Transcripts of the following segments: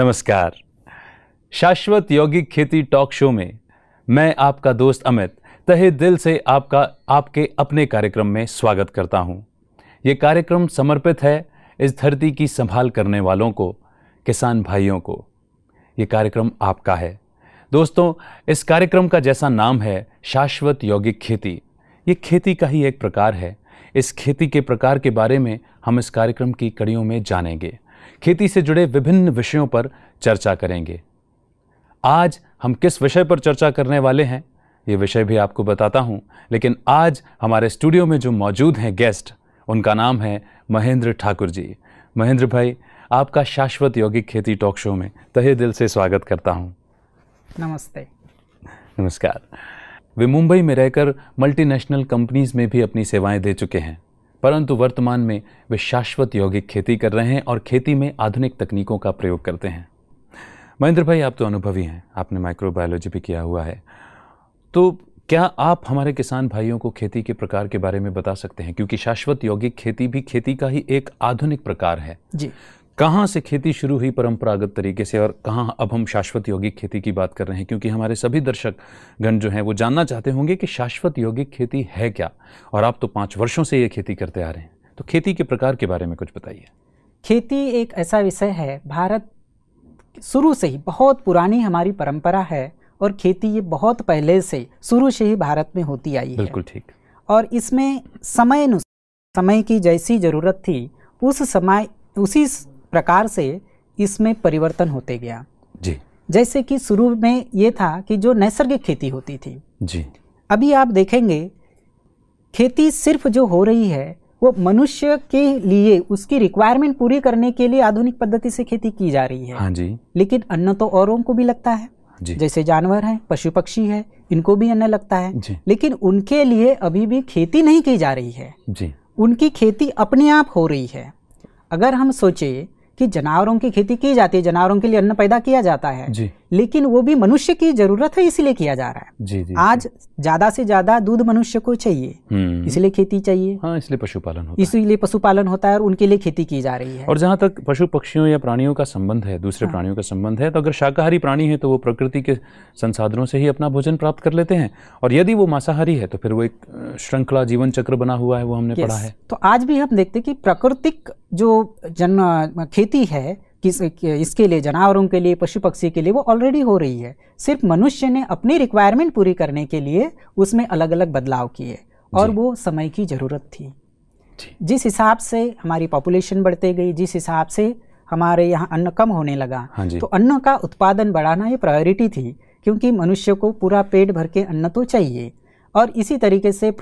नमस्कार शाश्वत यौगिक खेती टॉक शो में मैं आपका दोस्त अमित तहे दिल से आपका आपके अपने कार्यक्रम में स्वागत करता हूं। ये कार्यक्रम समर्पित है इस धरती की संभाल करने वालों को किसान भाइयों को ये कार्यक्रम आपका है दोस्तों इस कार्यक्रम का जैसा नाम है शाश्वत यौगिक खेती ये खेती का ही एक प्रकार है इस खेती के प्रकार के बारे में हम इस कार्यक्रम की कड़ियों में जानेंगे खेती से जुड़े विभिन्न विषयों पर चर्चा करेंगे आज हम किस विषय पर चर्चा करने वाले हैं ये विषय भी आपको बताता हूँ लेकिन आज हमारे स्टूडियो में जो मौजूद हैं गेस्ट उनका नाम है महेंद्र ठाकुर जी महेंद्र भाई आपका शाश्वत यौगिक खेती टॉक शो में तहे दिल से स्वागत करता हूँ नमस्ते नमस्कार वे मुंबई में रहकर मल्टीनेशनल कंपनीज में भी अपनी सेवाएं दे चुके हैं परंतु वर्तमान में वे शाश्वत यौगिक खेती कर रहे हैं और खेती में आधुनिक तकनीकों का प्रयोग करते हैं महेंद्र भाई आप तो अनुभवी हैं आपने माइक्रोबायोलॉजी भी किया हुआ है तो क्या आप हमारे किसान भाइयों को खेती के प्रकार के बारे में बता सकते हैं क्योंकि शाश्वत यौगिक खेती भी खेती का ही एक आधुनिक प्रकार है जी कहाँ से खेती शुरू हुई परंपरागत तरीके से और कहाँ अब हम शाश्वत यौगिक खेती की बात कर रहे हैं क्योंकि हमारे सभी दर्शक गण जो हैं वो जानना चाहते होंगे कि शाश्वत यौगिक खेती है क्या और आप तो पाँच वर्षों से ये खेती करते आ रहे हैं तो खेती के प्रकार के बारे में कुछ बताइए खेती एक ऐसा विषय है भारत शुरू से ही बहुत पुरानी हमारी परंपरा है और खेती ये बहुत पहले से शुरू से ही भारत में होती आई है बिल्कुल ठीक और इसमें समय समय की जैसी ज़रूरत थी उस समय उसी प्रकार से इसमें परिवर्तन होते गया जी जैसे कि शुरू में ये था कि जो नैसर्गिक खेती होती थी जी अभी आप देखेंगे खेती सिर्फ जो हो रही है वो मनुष्य के लिए उसकी रिक्वायरमेंट पूरी करने के लिए आधुनिक पद्धति से खेती की जा रही है हाँ जी लेकिन अन्न तो औरों को भी लगता है जी। जैसे जानवर हैं पशु पक्षी है इनको भी अन्न लगता है लेकिन उनके लिए अभी भी खेती नहीं की जा रही है जी। उनकी खेती अपने आप हो रही है अगर हम सोचें कि जानवरों की खेती की जाती है जानवरों के लिए अन्न पैदा किया जाता है जी लेकिन वो भी मनुष्य की जरूरत है इसीलिए किया जा रहा है जी जी आज ज्यादा से ज्यादा दूध मनुष्य को चाहिए हम्म। इसलिए खेती चाहिए हाँ इसलिए पशुपालन इसीलिए पशुपालन होता है और उनके लिए खेती की जा रही है और जहाँ तक पशु पक्षियों या प्राणियों का संबंध है दूसरे हाँ। प्राणियों का संबंध है तो अगर शाकाहारी प्राणी है तो वो प्रकृति के संसाधनों से ही अपना भोजन प्राप्त कर लेते हैं और यदि वो मांसाहारी है तो फिर वो एक श्रृंखला जीवन चक्र बना हुआ है वो हमने पढ़ा है तो आज भी हम देखते कि प्राकृतिक जो जन खेती है किस इसके लिए जानवरों के लिए पशु पक्षी के लिए वो ऑलरेडी हो रही है सिर्फ मनुष्य ने अपनी रिक्वायरमेंट पूरी करने के लिए उसमें अलग अलग बदलाव किए और वो समय की ज़रूरत थी जिस हिसाब से हमारी पॉपुलेशन बढ़ते गई जिस हिसाब से हमारे यहाँ अन्न कम होने लगा हाँ तो अन्न का उत्पादन बढ़ाना ये प्रायोरिटी थी क्योंकि मनुष्य को पूरा पेट भर के अन्न तो चाहिए और इसी तरीके से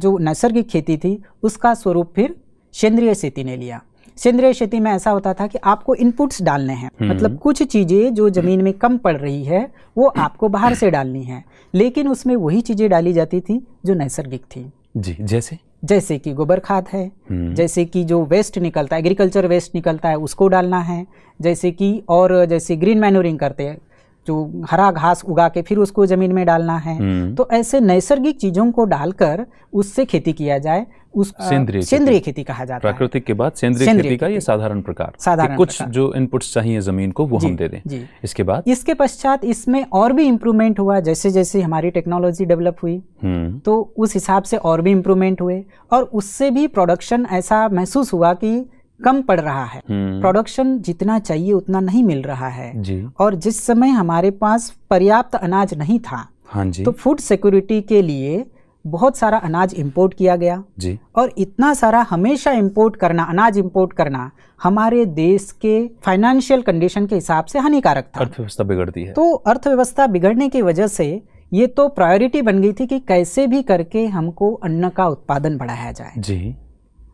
जो नैसर्गिक खेती थी उसका स्वरूप फिर सेंद्रीय खेती ने लिया सेंद्रीय खेती में ऐसा होता था कि आपको इनपुट्स डालने हैं हम्म। मतलब कुछ चीज़ें जो ज़मीन में कम पड़ रही है वो हम्म। आपको बाहर से डालनी है लेकिन उसमें वही चीज़ें डाली जाती थी जो नैसर्गिक थी जी जैसे जैसे कि गोबर खाद है हम्म। जैसे कि जो वेस्ट निकलता है एग्रीकल्चर वेस्ट निकलता है उसको डालना है जैसे कि और जैसे ग्रीन मैन्यूरिंग करते हैं जो हरा घास उगा के फिर उसको ज़मीन में डालना है हम्म। तो ऐसे नैसर्गिक चीज़ों को डालकर उससे खेती किया जाए उस सेंद्रीय खेती कहा जाता है प्राकृतिक के बाद सेंद्रीय खेती, खेती का ये साधारण प्रकार साधारण कुछ प्रकार। जो इनपुट्स चाहिए जमीन को वो हम दे दें इसके बाद इसके पश्चात इसमें और भी इम्प्रूवमेंट हुआ जैसे जैसे हमारी टेक्नोलॉजी डेवलप हुई हम्म। तो उस हिसाब से और भी इम्प्रूवमेंट हुए और उससे भी प्रोडक्शन ऐसा महसूस हुआ कि कम पड़ रहा है प्रोडक्शन हम्म। जितना चाहिए उतना नहीं मिल रहा है और जिस समय हमारे पास पर्याप्त अनाज नहीं था हाँ जी। तो फूड सिक्योरिटी के लिए बहुत सारा अनाज इंपोर्ट किया गया जी। और इतना सारा हमेशा इंपोर्ट करना अनाज इंपोर्ट करना हमारे देश के फाइनेंशियल कंडीशन के हिसाब से हानिकारक था अर्थव्यवस्था बिगड़ती है तो अर्थव्यवस्था बिगड़ने की वजह से ये तो प्रायोरिटी बन गई थी कि कैसे भी करके हमको अन्न का उत्पादन बढ़ाया जाए जी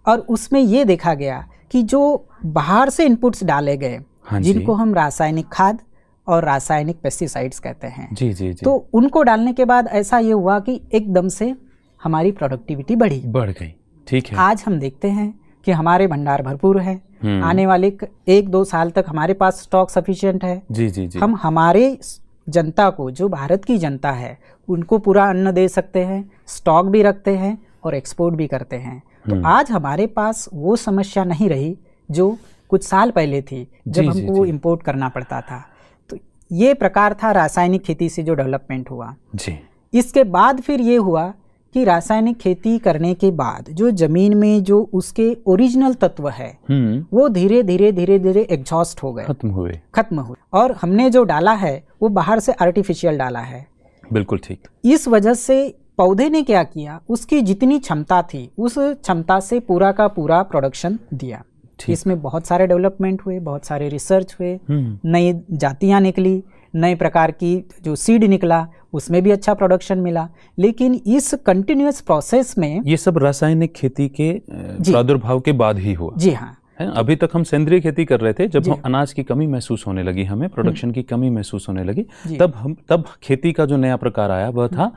और उसमें ये देखा गया कि जो बाहर से इनपुट्स डाले गए हाँ जिनको हम रासायनिक खाद और रासायनिक पेस्टिसाइड्स कहते हैं जी जी जी तो उनको डालने के बाद ऐसा ये हुआ कि एकदम से हमारी प्रोडक्टिविटी बढ़ी बढ़ गई ठीक है आज हम देखते हैं कि हमारे भंडार भरपूर है हम्म। आने वाले एक दो साल तक हमारे पास स्टॉक सफिशियंट है जी जी जी हम हमारे जनता को जो भारत की जनता है उनको पूरा अन्न दे सकते हैं स्टॉक भी रखते हैं और एक्सपोर्ट भी करते हैं तो हम्म। आज हमारे पास वो समस्या नहीं रही जो कुछ साल पहले थी जब हमको इम्पोर्ट करना पड़ता था तो ये प्रकार था रासायनिक खेती से जो डेवलपमेंट हुआ जी इसके बाद फिर ये हुआ कि रासायनिक खेती करने के बाद जो जमीन में जो उसके ओरिजिनल तत्व है हम्म। वो धीरे धीरे धीरे धीरे एग्जॉस्ट हो गए खत्म हुए खत्म हुए और हमने जो डाला है वो बाहर से आर्टिफिशियल डाला है बिल्कुल ठीक इस वजह से पौधे ने क्या किया उसकी जितनी क्षमता थी उस क्षमता से पूरा का पूरा प्रोडक्शन दिया इसमें बहुत सारे डेवलपमेंट हुए बहुत सारे रिसर्च हुए हम्म। नई जातियाँ निकली नए प्रकार की जो सीड निकला उसमें भी अच्छा प्रोडक्शन मिला लेकिन इस कंटिन्यूस प्रोसेस में ये सब रासायनिक खेती के प्रादुर्भाव के बाद ही हुआ जी हाँ अभी तक हम सेंद्रीय खेती कर रहे थे जब हम हाँ। अनाज की कमी महसूस होने लगी हमें प्रोडक्शन हम्म। की कमी महसूस होने लगी तब हम तब खेती का जो नया प्रकार आया वह हम्म। था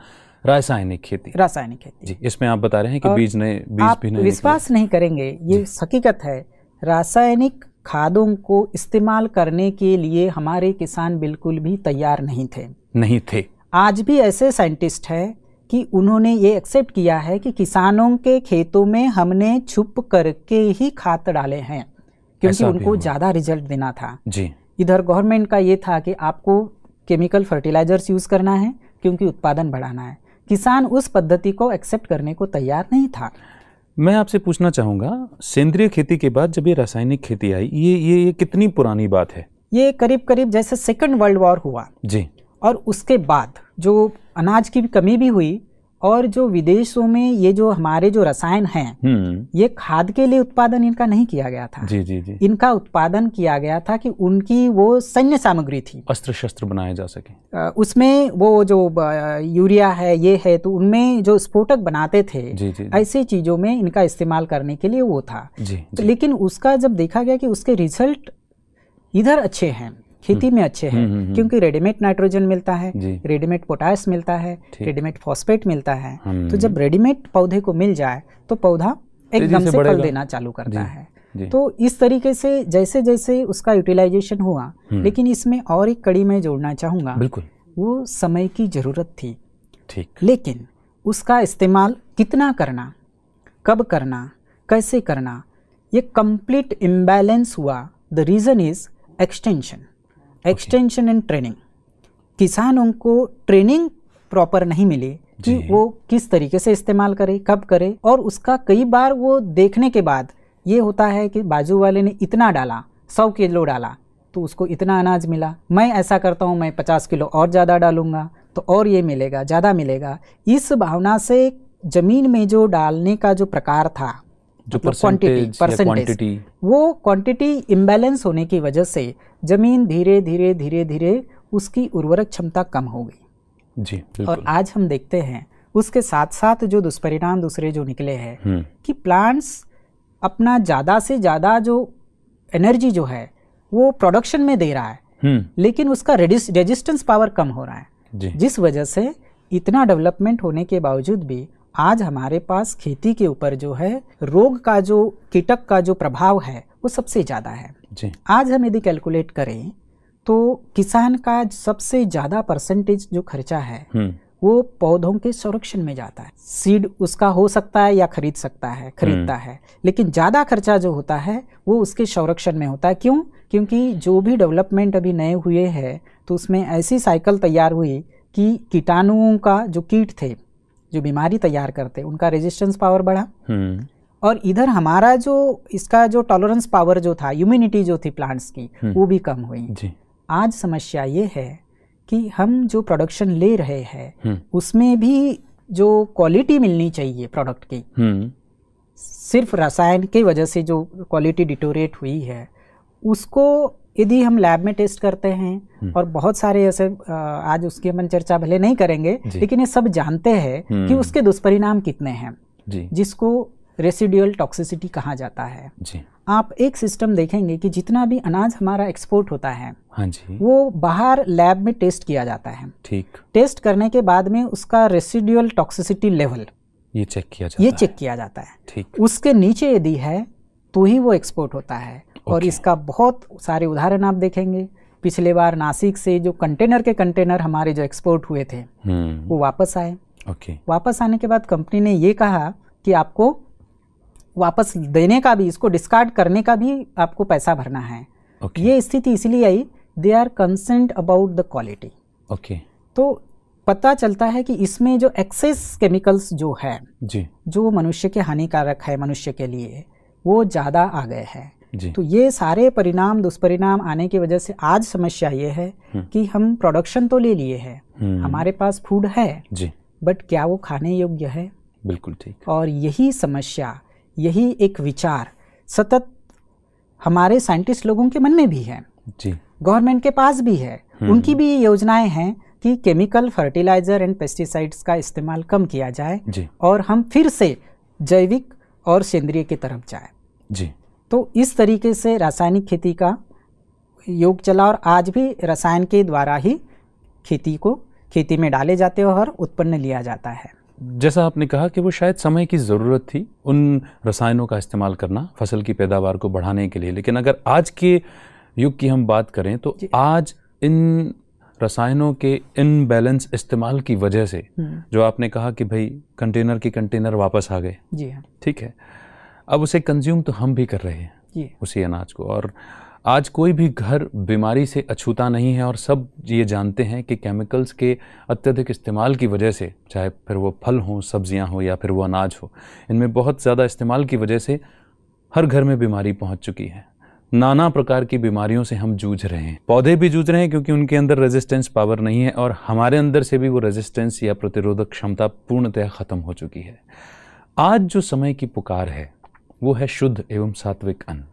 रासायनिक खेती रासायनिक खेती जी इसमें आप बता रहे हैं कि बीज नए बीज आप भी नहीं विश्वास नहीं करेंगे ये हकीकत है रासायनिक खादों को इस्तेमाल करने के लिए हमारे किसान बिल्कुल भी तैयार नहीं थे नहीं थे आज भी ऐसे साइंटिस्ट हैं कि उन्होंने ये एक्सेप्ट किया है कि किसानों के खेतों में हमने छुप करके ही खाद डाले हैं क्योंकि उनको ज़्यादा रिजल्ट देना था जी इधर गवर्नमेंट का ये था कि आपको केमिकल फर्टिलाइजर्स यूज़ करना है क्योंकि उत्पादन बढ़ाना है किसान उस पद्धति को एक्सेप्ट करने को तैयार नहीं था मैं आपसे पूछना चाहूँगा सेंद्रीय खेती के बाद जब ये रासायनिक खेती आई ये ये ये कितनी पुरानी बात है ये करीब करीब जैसे सेकेंड वर्ल्ड वॉर हुआ जी और उसके बाद जो अनाज की कमी भी हुई और जो विदेशों में ये जो हमारे जो रसायन हैं हम्म। ये खाद के लिए उत्पादन इनका नहीं किया गया था जी जी जी इनका उत्पादन किया गया था कि उनकी वो सैन्य सामग्री थी अस्त्र शस्त्र बनाए जा सके उसमें वो जो यूरिया है ये है तो उनमें जो स्फोटक बनाते थे जी, जी, ऐसी चीजों में इनका इस्तेमाल करने के लिए वो था जी, तो जी. लेकिन उसका जब देखा गया कि उसके रिजल्ट इधर अच्छे हैं खेती में अच्छे हैं हम्म, हम्म, हम्म। क्योंकि रेडीमेड नाइट्रोजन मिलता है रेडीमेड पोटास मिलता है रेडीमेड फॉस्फेट मिलता है तो जब रेडीमेड पौधे को मिल जाए तो पौधा एकदम से फल देना चालू करता है तो इस तरीके से जैसे जैसे उसका यूटिलाइजेशन हुआ लेकिन इसमें और एक कड़ी में जोड़ना चाहूँगा बिल्कुल वो समय की ज़रूरत थी ठीक लेकिन उसका इस्तेमाल कितना करना कब करना कैसे करना ये कंप्लीट इम्बैलेंस हुआ the reason is extension extension and training किसानों को ट्रेनिंग प्रॉपर नहीं मिली कि वो किस तरीके से इस्तेमाल करे कब करे और उसका कई बार वो देखने के बाद ये होता है कि बाजू वाले ने इतना डाला सौ किलो डाला तो उसको इतना अनाज मिला मैं ऐसा करता हूँ मैं पचास किलो और ज़्यादा डालूँगा तो और ये मिलेगा ज़्यादा मिलेगा इस भावना से ज़मीन में जो डालने का जो प्रकार था जो परसेंटेज मतलब क्वांटिटी वो क्वांटिटी इम्बैलेंस होने की वजह से ज़मीन धीरे धीरे धीरे धीरे उसकी उर्वरक क्षमता कम हो गई जी और आज हम देखते हैं उसके साथ साथ जो दुष्परिणाम दूसरे जो निकले हैं हम्म। कि प्लांट्स अपना ज़्यादा से ज़्यादा जो एनर्जी जो है वो प्रोडक्शन में दे रहा है हम्म। लेकिन उसका रेजिस्टेंस पावर कम हो रहा है जिस वजह से इतना डेवलपमेंट होने के बावजूद भी आज हमारे पास खेती के ऊपर जो है रोग का जो कीटक का जो प्रभाव है वो सबसे ज़्यादा है जी। आज हम यदि कैलकुलेट करें तो किसान का सबसे ज़्यादा परसेंटेज जो खर्चा है हम्म। वो पौधों के संरक्षण में जाता है सीड उसका हो सकता है या खरीद सकता है खरीदता हम्म। है लेकिन ज़्यादा खर्चा जो होता है वो उसके संरक्षण में होता है क्यों क्योंकि जो भी डेवलपमेंट अभी नए हुए हैं तो उसमें ऐसी साइकिल तैयार हुई कि कीटाणुओं का जो कीट थे जो बीमारी तैयार करते हैं उनका रेजिस्टेंस पावर बढ़ा हम्म। और इधर हमारा जो इसका जो टॉलरेंस पावर जो था इम्यूनिटी जो थी प्लांट्स की हम्म। वो भी कम हुई आज समस्या ये है कि हम जो प्रोडक्शन ले रहे हैं हम्म। उसमें भी जो क्वालिटी मिलनी चाहिए प्रोडक्ट की सिर्फ रसायन की वजह से जो क्वालिटी डिटोरेट हुई है उसको यदि हम लैब में टेस्ट करते हैं हम्म। और बहुत सारे ऐसे आज उसकी हम चर्चा भले नहीं करेंगे लेकिन ये सब जानते हैं कि हम्म। उसके दुष्परिणाम कितने हैं जिसको रेसिड्यूअल टॉक्सिसिटी कहा जाता है जी। आप एक सिस्टम देखेंगे कि जितना भी अनाज हमारा एक्सपोर्ट होता है हाँ जी। वो बाहर लैब में टेस्ट किया जाता है ठीक टेस्ट करने के बाद में उसका रेसिड्यूअल टॉक्सिसिटी लेवल ये चेक किया जाता ये है। चेक किया जाता है ठीक उसके नीचे यदि है तो ही वो एक्सपोर्ट होता है और इसका बहुत सारे उदाहरण आप देखेंगे पिछले बार नासिक से जो कंटेनर के कंटेनर हमारे जो एक्सपोर्ट हुए थे हम्म। वो वापस आए ओके वापस आने के बाद कंपनी ने ये कहा कि आपको वापस देने का भी इसको डिस्कार्ड करने का भी आपको पैसा भरना है okay. ये स्थिति इसलिए आई they are consent about the quality okay तो पता चलता है कि इसमें जो एक्सेस केमिकल्स जो है जी जो मनुष्य के हानिकारक है मनुष्य के लिए वो ज़्यादा आ गए हैं तो ये सारे परिणाम दुष्परिणाम आने की वजह से आज समस्या ये है हम्म। कि हम प्रोडक्शन तो ले लिए हैं हम्म। हमारे पास फूड है बट क्या वो खाने योग्य है बिल्कुल ठीक और यही समस्या यही एक विचार सतत हमारे साइंटिस्ट लोगों के मन में भी है गवर्नमेंट के पास भी है हम्म। उनकी भी ये योजनाएं हैं कि केमिकल फर्टिलाइजर एंड पेस्टिसाइड्स का इस्तेमाल कम किया जाए और हम फिर से जैविक और सेंद्रीय की तरफ जाए जी तो इस तरीके से रासायनिक खेती का योग चला और आज भी रसायन के द्वारा ही खेती को खेती में डाले जाते हैं और उत्पन्न लिया जाता है जैसा आपने कहा कि वो शायद समय की ज़रूरत थी उन रसायनों का इस्तेमाल करना फसल की पैदावार को बढ़ाने के लिए लेकिन अगर आज के युग की हम बात करें तो आज इन रसायनों के इनबैलेंस इस्तेमाल की वजह से हम्म। जो आपने कहा कि भाई कंटेनर के कंटेनर वापस आ गए जी हाँ ठीक है अब उसे कंज्यूम तो हम भी कर रहे हैं उसी अनाज को और आज कोई भी घर बीमारी से अछूता नहीं है और सब ये जानते हैं कि केमिकल्स के अत्यधिक इस्तेमाल की वजह से चाहे फिर वो फल हों सब्जियां हों या फिर वो अनाज हो इनमें बहुत ज़्यादा इस्तेमाल की वजह से हर घर में बीमारी पहुंच चुकी है नाना प्रकार की बीमारियों से हम जूझ रहे हैं पौधे भी जूझ रहे हैं क्योंकि उनके अंदर रेजिस्टेंस पावर नहीं है और हमारे अंदर से भी वो रेजिस्टेंस या प्रतिरोधक क्षमता पूर्णतः ख़त्म हो चुकी है आज जो समय की पुकार है वो है शुद्ध एवं सात्विक अन्न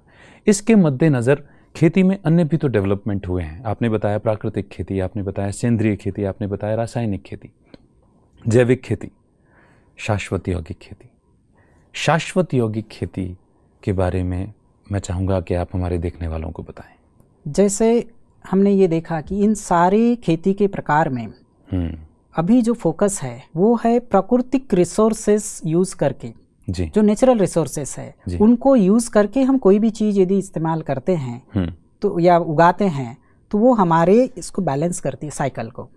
इसके मद्देनज़र खेती में अन्य भी तो डेवलपमेंट हुए हैं आपने बताया प्राकृतिक खेती आपने बताया सेंद्रीय खेती आपने बताया रासायनिक खेती जैविक खेती शाश्वत यौगिक खेती शाश्वत यौगिक खेती के बारे में मैं चाहूँगा कि आप हमारे देखने वालों को बताएं जैसे हमने ये देखा कि इन सारे खेती के प्रकार में हम्म। अभी जो फोकस है वो है प्राकृतिक रिसोर्सेस यूज़ करके जो नेचुरल रिसोर्सेस है उनको यूज करके हम कोई भी चीज यदि इस्तेमाल करते हैं हम्म। तो या उगाते हैं तो वो हमारे इसको बैलेंस करती है साइकिल को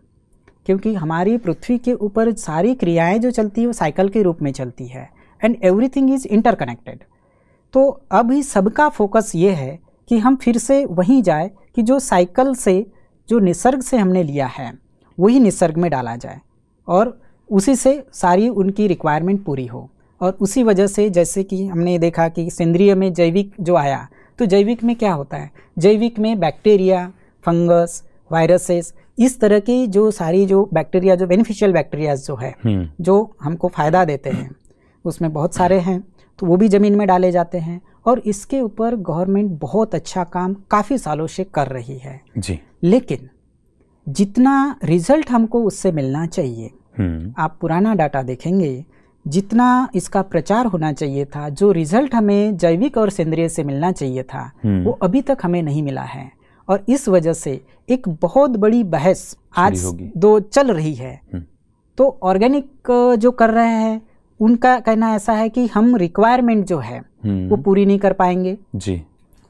क्योंकि हमारी पृथ्वी के ऊपर सारी क्रियाएं जो चलती है वो साइकिल के रूप में चलती है एंड एवरीथिंग इज़ इंटरकनेक्टेड तो अभी सबका फोकस ये है कि हम फिर से वहीं जाए कि जो साइकिल से जो निसर्ग से हमने लिया है वही निसर्ग में डाला जाए और उसी से सारी उनकी रिक्वायरमेंट पूरी हो और उसी वजह से जैसे कि हमने देखा कि सेंद्रीय में जैविक जो आया तो जैविक में क्या होता है जैविक में बैक्टीरिया फंगस वायरसेस इस तरह की जो सारी जो बैक्टीरिया जो बेनिफिशियल बैक्टीरियाज जो है हम्म। जो हमको फ़ायदा देते हैं उसमें बहुत सारे हैं तो वो भी ज़मीन में डाले जाते हैं और इसके ऊपर गवर्नमेंट बहुत अच्छा काम काफ़ी सालों से कर रही है जी लेकिन जितना रिजल्ट हमको उससे मिलना चाहिए हम्म। आप पुराना डाटा देखेंगे जितना इसका प्रचार होना चाहिए था जो रिजल्ट हमें जैविक और सेंद्रीय से मिलना चाहिए था हम्म। वो अभी तक हमें नहीं मिला है और इस वजह से एक बहुत बड़ी बहस आज दो चल रही है हम्म। तो ऑर्गेनिक जो कर रहे हैं उनका कहना ऐसा है कि हम रिक्वायरमेंट जो है हम्म। वो पूरी नहीं कर पाएंगे जी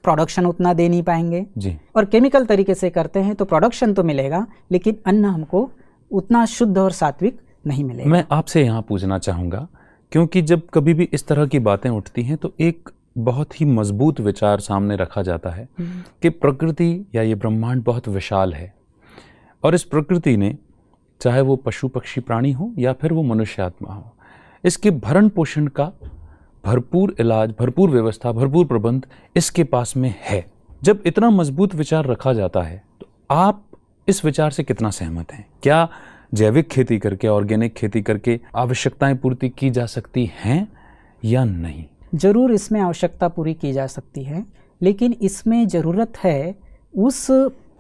प्रोडक्शन उतना दे नहीं पाएंगे जी और केमिकल तरीके से करते हैं तो प्रोडक्शन तो मिलेगा लेकिन अन्न हमको उतना शुद्ध और सात्विक नहीं मिलेगा मैं आपसे यहाँ पूछना चाहूँगा क्योंकि जब कभी भी इस तरह की बातें उठती हैं तो एक बहुत ही मजबूत विचार सामने रखा जाता है हम्म। कि प्रकृति या ये ब्रह्मांड बहुत विशाल है और इस प्रकृति ने चाहे वो पशु पक्षी प्राणी हो या फिर वो मनुष्य आत्मा हो इसके भरण पोषण का भरपूर इलाज भरपूर व्यवस्था भरपूर प्रबंध इसके पास में है जब इतना मजबूत विचार रखा जाता है तो आप इस विचार से कितना सहमत हैं क्या जैविक खेती करके ऑर्गेनिक खेती करके आवश्यकताएं पूर्ति की जा सकती हैं या नहीं ज़रूर इसमें आवश्यकता पूरी की जा सकती है लेकिन इसमें ज़रूरत है उस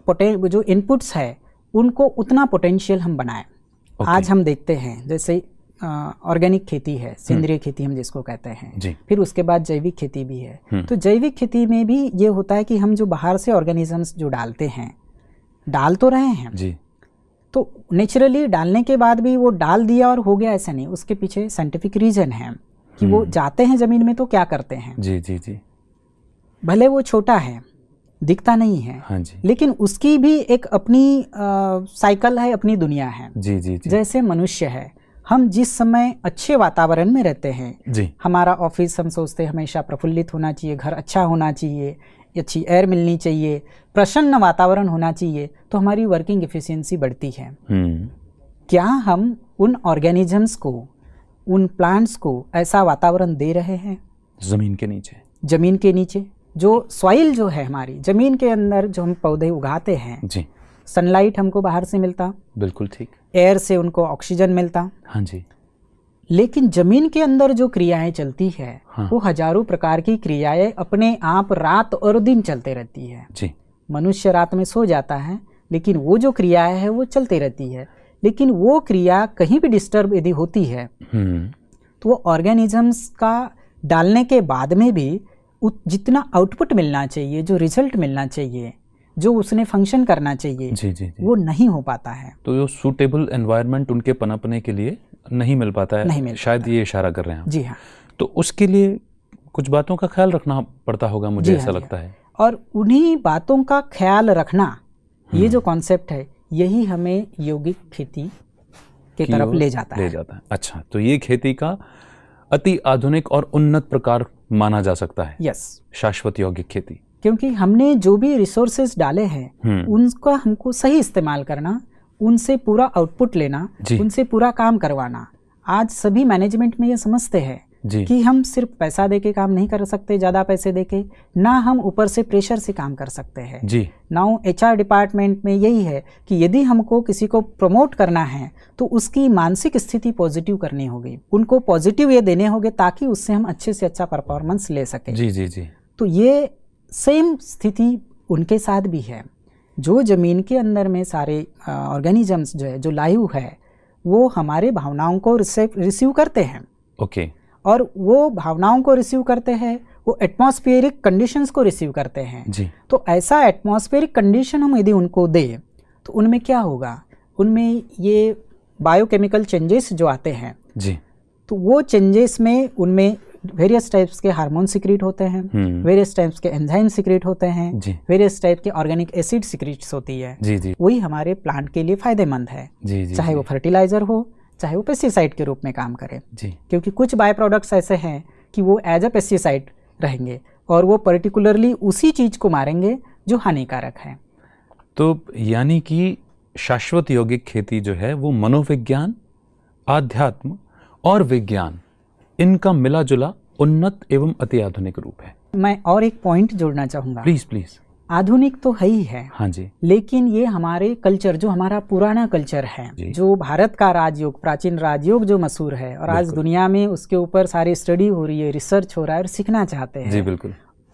पोटे जो इनपुट्स है उनको उतना पोटेंशियल हम बनाएं okay. आज हम देखते हैं जैसे ऑर्गेनिक खेती है हम्म। सेंद्रीय खेती हम जिसको कहते हैं फिर उसके बाद जैविक खेती भी है हम्म। तो जैविक खेती में भी ये होता है कि हम जो बाहर से ऑर्गेनिजम्स जो डालते हैं डाल तो रहे हैं जी तो नेचुरली डालने के बाद भी वो डाल दिया और हो गया ऐसा नहीं उसके पीछे साइंटिफिक रीजन है कि वो हम्म। जाते हैं ज़मीन में तो क्या करते हैं जी जी जी भले वो छोटा है दिखता नहीं है हाँ जी। लेकिन उसकी भी एक अपनी साइकिल है अपनी दुनिया है जी जी, जी। जैसे मनुष्य है हम जिस समय अच्छे वातावरण में रहते हैं जी हमारा ऑफिस हम सोचते हैं हमेशा प्रफुल्लित होना चाहिए घर अच्छा होना चाहिए अच्छी एयर मिलनी चाहिए प्रसन्न वातावरण होना चाहिए तो हमारी वर्किंग एफिशिएंसी बढ़ती है हम्म। क्या हम उन ऑर्गेनिजम्स को उन प्लांट्स को ऐसा वातावरण दे रहे हैं ज़मीन के नीचे ज़मीन के नीचे जो सॉइल जो है हमारी ज़मीन के अंदर जो हम पौधे उगाते हैं जी सनलाइट हमको बाहर से मिलता बिल्कुल ठीक एयर से उनको ऑक्सीजन मिलता हाँ जी लेकिन जमीन के अंदर जो क्रियाएं चलती है हाँ। वो हजारों प्रकार की क्रियाएं अपने आप रात और दिन चलते रहती है मनुष्य रात में सो जाता है लेकिन वो जो क्रियाएं है वो चलते रहती है लेकिन वो क्रिया कहीं भी डिस्टर्ब यदि होती है हम्म। तो वो ऑर्गेनिजम्स का डालने के बाद में भी जितना आउटपुट मिलना चाहिए जो रिजल्ट मिलना चाहिए जो उसने फंक्शन करना चाहिए जी, जी, जी। वो नहीं हो पाता है तो जो सूटेबल एनवायरनमेंट उनके पनपने के लिए नहीं मिल पाता है नहीं मिल शायद ये इशारा कर रहे हैं जी हाँ तो उसके लिए कुछ बातों का ख्याल रखना पड़ता होगा मुझे ऐसा हाँ, लगता हाँ। है और उन्हीं बातों का ख्याल रखना ये हम्म। जो कॉन्सेप्ट है यही हमें यौगिक खेती के तरफ ले जाता ले है ले जाता है अच्छा तो ये खेती का अति आधुनिक और उन्नत प्रकार माना जा सकता है यस शाश्वत यौगिक खेती क्योंकि हमने जो भी रिसोर्सेज डाले हैं हम्म। उनका हमको सही इस्तेमाल करना उनसे पूरा आउटपुट लेना उनसे पूरा काम करवाना आज सभी मैनेजमेंट में ये समझते हैं कि हम सिर्फ पैसा देके काम नहीं कर सकते ज़्यादा पैसे देके ना हम ऊपर से प्रेशर से काम कर सकते हैं जी नाउ एचआर डिपार्टमेंट में यही है कि यदि हमको किसी को प्रमोट करना है तो उसकी मानसिक स्थिति पॉजिटिव करनी होगी उनको पॉजिटिव ये देने होंगे ताकि उससे हम अच्छे से अच्छा परफॉर्मेंस ले सकें जी जी जी तो ये सेम स्थिति उनके साथ भी है जो ज़मीन के अंदर में सारे ऑर्गेनिजम्स जो है जो लाइव है वो हमारे भावनाओं को रिसीव करते हैं ओके okay. और वो भावनाओं को रिसीव करते हैं वो एटमॉस्फेरिक कंडीशंस को रिसीव करते हैं जी तो ऐसा एटमॉस्फेरिक कंडीशन हम यदि उनको दें तो उनमें क्या होगा उनमें ये बायोकेमिकल चेंजेस जो आते हैं जी तो वो चेंजेस में उनमें वेरियस टाइप्स के हार्मोन सिक्रीट होते हैं वेरियस हम्म। टाइप्स के एंजाइम सिक्रीट होते हैं वेरियस टाइप के ऑर्गेनिक एसिड सिक्रीट होती है वही हमारे प्लांट के लिए फायदेमंद है चाहे वो फर्टिलाइजर हो चाहे वो पेस्टिसाइड के रूप में काम करे क्योंकि कुछ बाय प्रोडक्ट्स ऐसे हैं कि वो एज अ पेस्टिसाइड रहेंगे और वो पर्टिकुलरली उसी चीज़ को मारेंगे जो हानिकारक है तो यानी कि शाश्वत यौगिक खेती जो है वो मनोविज्ञान आध्यात्म और विज्ञान इनका मिला जुला उन्नत एवं अति आधुनिक रूप है मैं और एक पॉइंट जोड़ना चाहूंगा प्लीज प्लीज आधुनिक तो है ही है हाँ जी लेकिन ये हमारे कल्चर जो हमारा पुराना कल्चर है जो भारत का राजयोग प्राचीन राजयोग जो मशहूर है और आज दुनिया में उसके ऊपर सारी स्टडी हो रही है रिसर्च हो रहा है और सीखना चाहते हैं जी बिल्कुल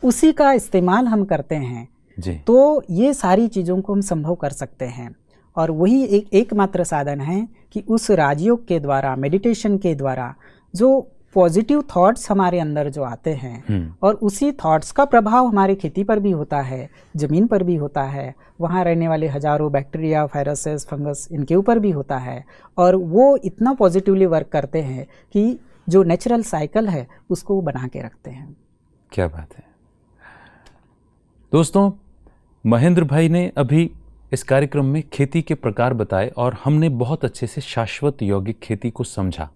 उसी का इस्तेमाल हम करते हैं जी तो ये सारी चीज़ों को हम संभव कर सकते हैं और वही एक एकमात्र साधन है कि उस राजयोग के द्वारा मेडिटेशन के द्वारा जो पॉजिटिव थॉट्स हमारे अंदर जो आते हैं हम्म। और उसी थॉट्स का प्रभाव हमारे खेती पर भी होता है ज़मीन पर भी होता है वहाँ रहने वाले हज़ारों बैक्टीरिया वायरसेस फंगस इनके ऊपर भी होता है और वो इतना पॉजिटिवली वर्क करते हैं कि जो नेचुरल साइकिल है उसको वो बना के रखते हैं क्या बात है दोस्तों महेंद्र भाई ने अभी इस कार्यक्रम में खेती के प्रकार बताए और हमने बहुत अच्छे से शाश्वत यौगिक खेती को समझा